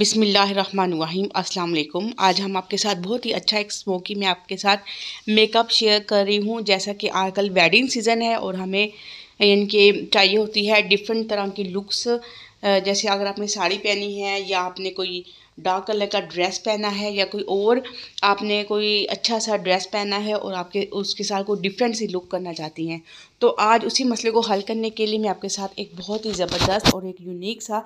बिसमीम् अल्लाम आज हम आपके साथ बहुत ही अच्छा एक स्मोकी मैं आपके साथ मेकअप शेयर कर रही हूँ जैसा कि आजकल वेडिंग सीज़न है और हमें इनके चाहिए होती है डिफरेंट तरह की लुक्स जैसे अगर आपने साड़ी पहनी है या आपने कोई डार्क कलर का ड्रेस पहना है या कोई और आपने कोई अच्छा सा ड्रेस पहना है और आपके उसके साथ कोई डिफरेंट सी लुक करना चाहती हैं तो आज उसी मसले को हल करने के लिए मैं आपके साथ एक बहुत ही ज़बरदस्त और एक यूनिक सा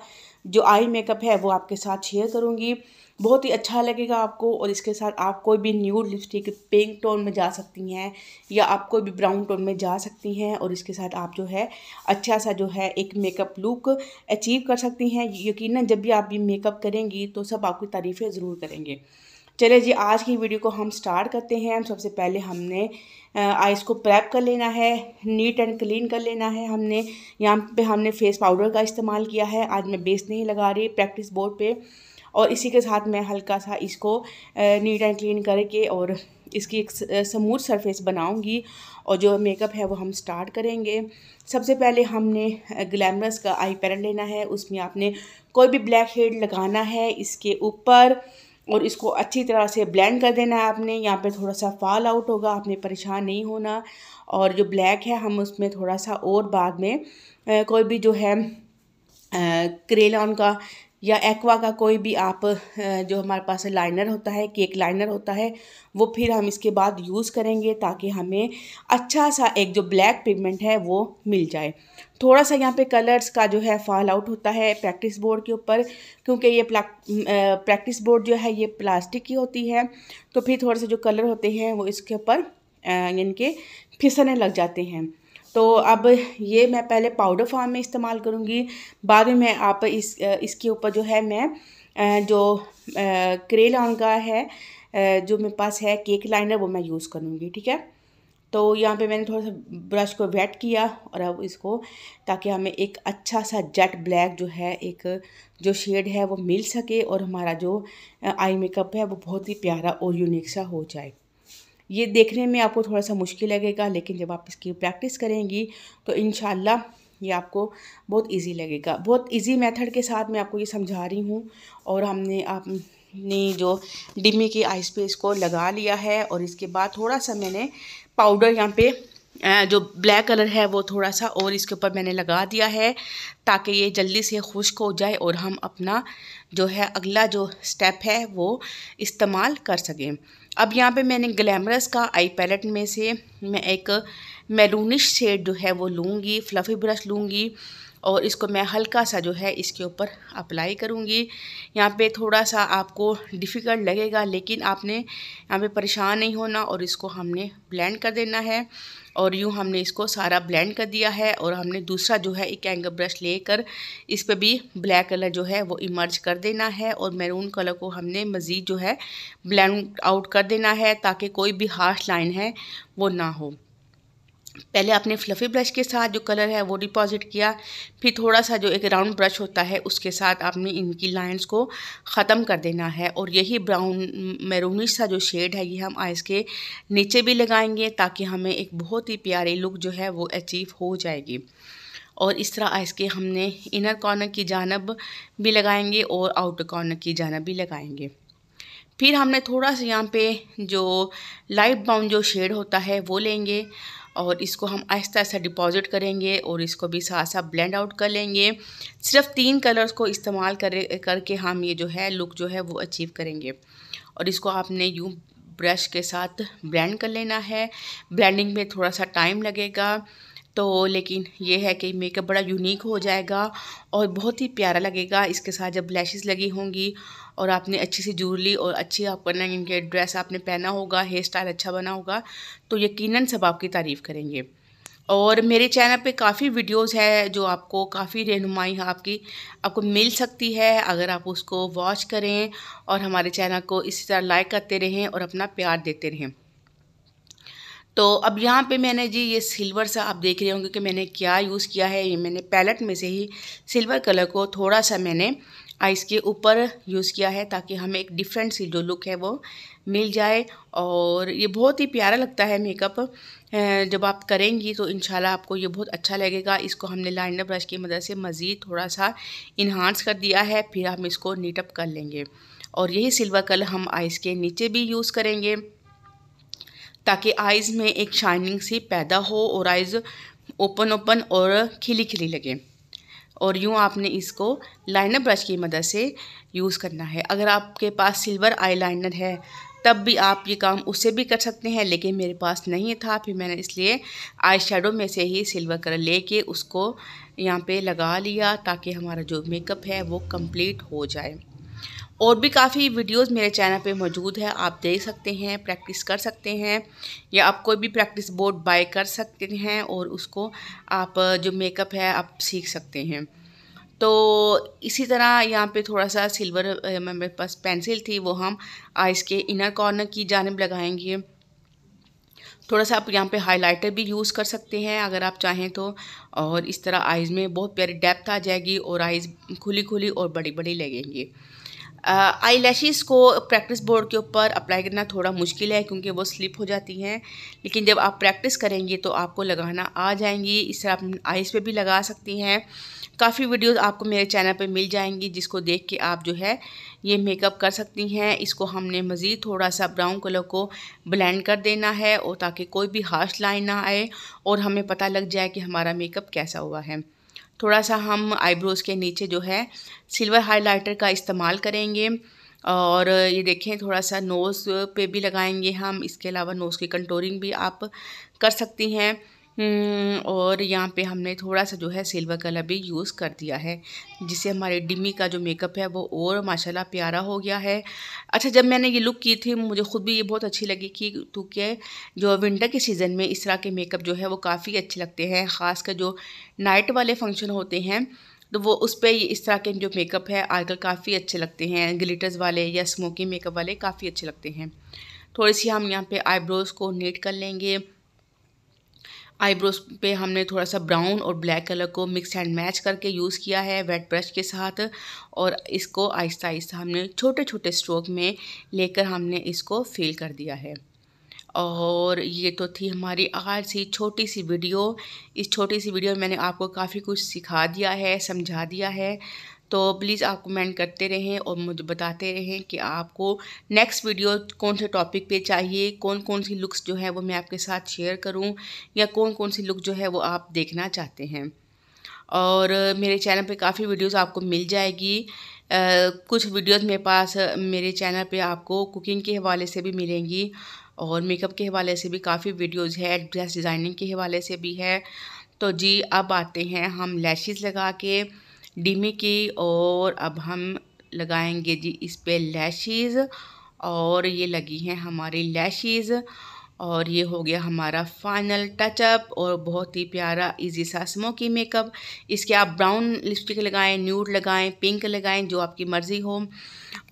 जो आई मेकअप है वो आपके साथ शेयर करूँगी बहुत ही अच्छा लगेगा आपको और इसके साथ आप कोई भी न्यूड लिपस्टिक पिंक टोन में जा सकती हैं या आप कोई भी ब्राउन टोन में जा सकती हैं और इसके साथ आप जो है अच्छा सा जो है एक मेकअप लुक अचीव कर सकती हैं यकीन जब भी आप ये मेकअप करेंगी तो सब आपकी तारीफ़ें ज़रूर करेंगे चले जी आज की वीडियो को हम स्टार्ट करते हैं सबसे पहले हमने आइस को प्रैप कर लेना है नीट एंड क्लीन कर लेना है हमने यहाँ पे हमने फेस पाउडर का इस्तेमाल किया है आज मैं बेस नहीं लगा रही प्रैक्टिस बोर्ड पे और इसी के साथ मैं हल्का सा इसको नीट एंड क्लीन करके और इसकी एक समूथ सरफेस बनाऊंगी और जो मेकअप है वो हम स्टार्ट करेंगे सबसे पहले हमने ग्लैमरस का आई पैलेट लेना है उसमें आपने कोई भी ब्लैक हेड लगाना है इसके ऊपर और इसको अच्छी तरह से ब्लेंड कर देना है आपने यहाँ पे थोड़ा सा फॉल आउट होगा आपने परेशान नहीं होना और जो ब्लैक है हम उसमें थोड़ा सा और बाद में कोई भी जो है करेला उनका या एक्वा का कोई भी आप जो हमारे पास लाइनर होता है केक लाइनर होता है वो फिर हम इसके बाद यूज़ करेंगे ताकि हमें अच्छा सा एक जो ब्लैक पिगमेंट है वो मिल जाए थोड़ा सा यहाँ पे कलर्स का जो है फॉल आउट होता है प्रैक्टिस बोर्ड के ऊपर क्योंकि ये प्रैक्टिस बोर्ड जो है ये प्लास्टिक की होती है तो फिर थोड़े से जो कलर होते हैं वो इसके ऊपर यानी कि फिसलने लग जाते हैं तो अब ये मैं पहले पाउडर फॉर्म में इस्तेमाल करूँगी बाद में मैं आप इस इसके ऊपर जो है मैं जो करेल का है जो मेरे पास है केक लाइनर वो मैं यूज़ करूँगी ठीक है तो यहाँ पे मैंने थोड़ा सा ब्रश को वेट किया और अब इसको ताकि हमें एक अच्छा सा जेट ब्लैक जो है एक जो शेड है वो मिल सके और हमारा जो आई मेकअप है वो बहुत ही प्यारा और यूनिक सा हो जाए ये देखने में आपको थोड़ा सा मुश्किल लगेगा लेकिन जब आप इसकी प्रैक्टिस करेंगी तो इन ये आपको बहुत इजी लगेगा बहुत इजी मेथड के साथ मैं आपको ये समझा रही हूँ और हमने आपने जो डिमी की आइस पे इसको लगा लिया है और इसके बाद थोड़ा सा मैंने पाउडर यहाँ पे जो ब्लैक कलर है वो थोड़ा सा और इसके ऊपर मैंने लगा दिया है ताकि ये जल्दी से खुश्क हो जाए और हम अपना जो है अगला जो स्टेप है वो इस्तेमाल कर सकें अब यहाँ पे मैंने ग्लैमरस का आई पैलेट में से मैं एक मैलूनिश शेड जो है वो लूँगी फ्लफ़ी ब्रश लूँगी और इसको मैं हल्का सा जो है इसके ऊपर अप्लाई करूँगी यहाँ पे थोड़ा सा आपको डिफ़िकल्ट लगेगा लेकिन आपने यहाँ पे परेशान नहीं होना और इसको हमने ब्लेंड कर देना है और यूँ हमने इसको सारा ब्लेंड कर दिया है और हमने दूसरा जो है एक एंगल ब्रश लेकर इस पर भी ब्लैक कलर जो है वो इमर्ज कर देना है और मैरून कलर को हमने मज़ीद जो है ब्लेंड आउट कर देना है ताकि कोई भी हार्श लाइन है वो ना हो पहले आपने फ्लफ़ी ब्रश के साथ जो कलर है वो डिपॉजिट किया फिर थोड़ा सा जो एक राउंड ब्रश होता है उसके साथ आपने इनकी लाइंस को ख़त्म कर देना है और यही ब्राउन मैरूनिश सा जो शेड है ये हम आइस के नीचे भी लगाएंगे ताकि हमें एक बहुत ही प्यारी लुक जो है वो अचीव हो जाएगी और इस तरह आइस के हमने इनर कॉर्नर की जानब भी लगाएंगे और आउटर कॉर्नर की जानब भी लगाएंगे फिर हमने थोड़ा सा यहाँ पे जो लाइट ब्राउन जो शेड होता है वो लेंगे और इसको हम आहिस्ता आहिस्ता डिपॉजिट करेंगे और इसको भी साथ साथ ब्लेंड आउट कर लेंगे सिर्फ तीन कलर्स को इस्तेमाल करे करके हम ये जो है लुक जो है वो अचीव करेंगे और इसको आपने यूँ ब्रश के साथ ब्लेंड कर लेना है ब्लेंडिंग में थोड़ा सा टाइम लगेगा तो लेकिन ये है कि मेकअप बड़ा यूनिक हो जाएगा और बहुत ही प्यारा लगेगा इसके साथ जब लैशेस लगी होंगी और आपने अच्छी सी जूलरी और अच्छी आप बना इनके ड्रेस आपने पहना होगा हेयर स्टाइल अच्छा बना होगा तो यकीनन सब आपकी तारीफ़ करेंगे और मेरे चैनल पे काफ़ी वीडियोस है जो आपको काफ़ी रहनुमाई आपकी आपको मिल सकती है अगर आप उसको वॉच करें और हमारे चैनल को इसी तरह लाइक करते रहें और अपना प्यार देते रहें तो अब यहाँ पे मैंने जी ये सिल्वर सा आप देख रहे होंगे कि मैंने क्या यूज़ किया है ये मैंने पैलेट में से ही सिल्वर कलर को थोड़ा सा मैंने आइस के ऊपर यूज़ किया है ताकि हमें एक डिफरेंट सी जो लुक है वो मिल जाए और ये बहुत ही प्यारा लगता है मेकअप जब आप करेंगी तो इन आपको ये बहुत अच्छा लगेगा इसको हमने लाइनर ब्रश की मदद से मज़ीद थोड़ा सा इन्हांस कर दिया है फिर हम इसको नीटअप कर लेंगे और यही सिल्वर कलर हम आइस के नीचे भी यूज़ करेंगे ताकि आइज़ में एक शाइनिंग सी पैदा हो और आइज़ ओपन ओपन और खिली खिली लगे और यूँ आपने इसको लाइनर ब्रश की मदद से यूज़ करना है अगर आपके पास सिल्वर आईलाइनर है तब भी आप ये काम उससे भी कर सकते हैं लेकिन मेरे पास नहीं था फिर मैंने इसलिए आई शेडो में से ही सिल्वर कलर लेके उसको यहाँ पे लगा लिया ताकि हमारा जो मेकअप है वो कंप्लीट हो जाए और भी काफ़ी वीडियोस मेरे चैनल पे मौजूद है आप देख सकते हैं प्रैक्टिस कर सकते हैं या आप कोई भी प्रैक्टिस बोर्ड बाय कर सकते हैं और उसको आप जो मेकअप है आप सीख सकते हैं तो इसी तरह यहाँ पे थोड़ा सा सिल्वर मेरे पास पेंसिल थी वो हम आइज़ के इनर कॉर्नर की जानब लगाएंगे थोड़ा सा आप यहाँ पे हाइलाइटर भी यूज़ कर सकते हैं अगर आप चाहें तो और इस तरह आइज़ में बहुत प्यारी डेप्थ आ जाएगी और आइज़ खुली खुली और बड़ी बड़ी लगेंगी आई uh, लैशेज़ को प्रैक्टिस बोर्ड के ऊपर अप्लाई करना थोड़ा मुश्किल है क्योंकि वो स्लिप हो जाती हैं लेकिन जब आप प्रैक्टिस करेंगे तो आपको लगाना आ जाएंगी इस तरह आप आइज़ पे भी लगा सकती हैं काफ़ी वीडियोस आपको मेरे चैनल पे मिल जाएंगी जिसको देख के आप जो है ये मेकअप कर सकती हैं इसको हमने मज़ीद थोड़ा सा ब्राउन कलर को ब्लेंड कर देना है और ताकि कोई भी हार्श लाइन ना आए और हमें पता लग जाए कि हमारा मेकअप कैसा हुआ है थोड़ा सा हम आईब्रोज़ के नीचे जो है सिल्वर हाइलाइटर का इस्तेमाल करेंगे और ये देखें थोड़ा सा नोज़ पे भी लगाएंगे हम इसके अलावा नोज़ की कंटोरिंग भी आप कर सकती हैं हम्म, और यहाँ पे हमने थोड़ा सा जो है सिल्वर कलर भी यूज़ कर दिया है जिससे हमारे डिमी का जो मेकअप है वो और माशाल्लाह प्यारा हो गया है अच्छा जब मैंने ये लुक की थी मुझे ख़ुद भी ये बहुत अच्छी लगी कि तो क्योंकि जो विंटर के सीज़न में इस तरह के मेकअप जो है वो काफ़ी अच्छे लगते हैं ख़ास जो नाइट वाले फंक्शन होते हैं तो वो उस पर इस तरह के जो मेकअप है आजकल काफ़ी अच्छे लगते हैं ग्लिटर्स वाले या स्मोकी मेकअप वाले काफ़ी अच्छे लगते हैं थोड़ी सी हम यहाँ पे आईब्रोज़ को नीट कर लेंगे आईब्रोज पे हमने थोड़ा सा ब्राउन और ब्लैक कलर को मिक्स एंड मैच करके यूज़ किया है वेट ब्रश के साथ और इसको आहिस्ता आहिस्ता हमने छोटे छोटे स्ट्रोक में लेकर हमने इसको फिल कर दिया है और ये तो थी हमारी आज सी छोटी सी वीडियो इस छोटी सी वीडियो में मैंने आपको काफ़ी कुछ सिखा दिया है समझा दिया है तो प्लीज़ आप कमेंट करते रहें और मुझे बताते रहें कि आपको नेक्स्ट वीडियो कौन से टॉपिक पे चाहिए कौन कौन सी लुक्स जो है वो मैं आपके साथ शेयर करूं या कौन कौन सी लुक जो है वो आप देखना चाहते हैं और मेरे चैनल पे काफ़ी वीडियोस आपको मिल जाएगी आ, कुछ वीडियोस मेरे पास मेरे चैनल पे आपको कुकिंग के हवाले से भी मिलेंगी और मेकअप के हवाले से भी काफ़ी वीडियोज़ है ड्रेस डिज़ाइनिंग के हवाले से भी है तो जी अब आते हैं हम लैशेज़ लगा के डिमे की और अब हम लगाएंगे जी इस पर लैशेज़ और ये लगी हैं हमारी लैशेज़ और ये हो गया हमारा फाइनल टचअप और बहुत ही प्यारा इजी सा स्मोकी मेकअप इसके आप ब्राउन लिपस्टिक लगाएं न्यूड लगाएं पिंक लगाएं जो आपकी मर्ज़ी हो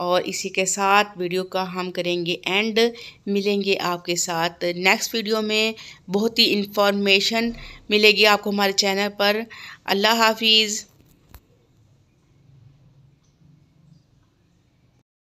और इसी के साथ वीडियो का हम करेंगे एंड मिलेंगे आपके साथ नेक्स्ट वीडियो में बहुत ही इन्फॉर्मेशन मिलेगी आपको हमारे चैनल पर अल्लाह हाफिज़